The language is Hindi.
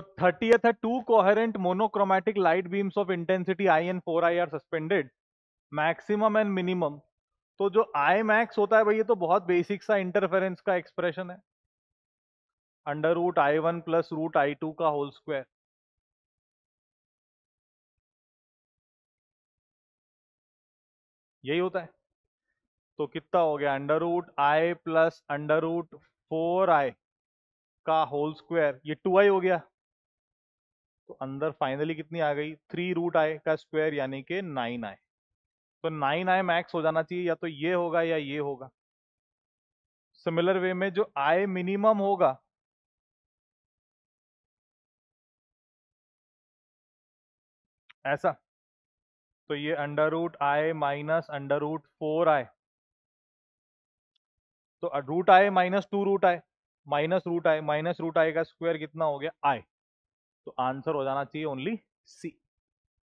तो थर्टीएथ है two coherent monochromatic light beams of intensity I and four I are suspended maximum and minimum तो जो आई मैक्स होता है भाई ये तो बहुत बेसिक सा इंटरफेरेंस का एक्सप्रेशन है under root I one plus root I two का होल स्क्वायर यही होता है तो कितना हो गया under root I plus under root four I का होल स्क्वायर ये टू आई हो गया तो अंदर फाइनली कितनी आ गई थ्री रूट आई का स्क्वायर यानी कि नाइन आई तो नाइन आई मैक्स हो जाना चाहिए या तो ये होगा या ये होगा सिमिलर वे में जो आय मिनिमम होगा ऐसा तो ये under root I minus under root four I तो root I minus two root I minus root I minus root I का स्क्वायर कितना हो गया आई तो आंसर हो जाना चाहिए ओनली सी